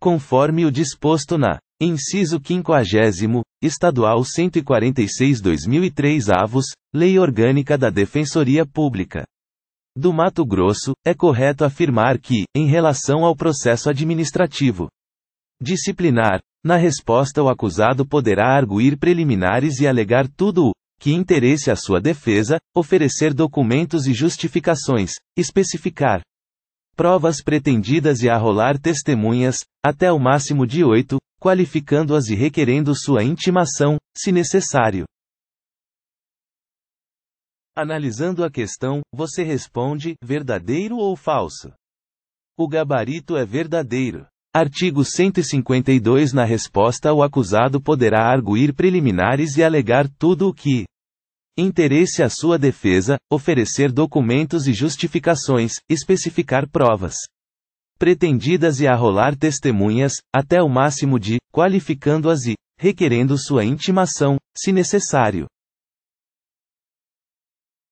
conforme o disposto na Inciso 50 Estadual 146/2003 Avos, Lei Orgânica da Defensoria Pública do Mato Grosso, é correto afirmar que, em relação ao processo administrativo disciplinar, na resposta o acusado poderá arguir preliminares e alegar tudo o que interesse à sua defesa, oferecer documentos e justificações, especificar provas pretendidas e arrolar testemunhas, até o máximo de oito, qualificando-as e requerendo sua intimação, se necessário. Analisando a questão, você responde: verdadeiro ou falso? O gabarito é verdadeiro. Artigo 152 Na resposta, o acusado poderá arguir preliminares e alegar tudo o que interesse à sua defesa, oferecer documentos e justificações, especificar provas pretendidas e arrolar testemunhas, até o máximo de, qualificando-as e, requerendo sua intimação, se necessário.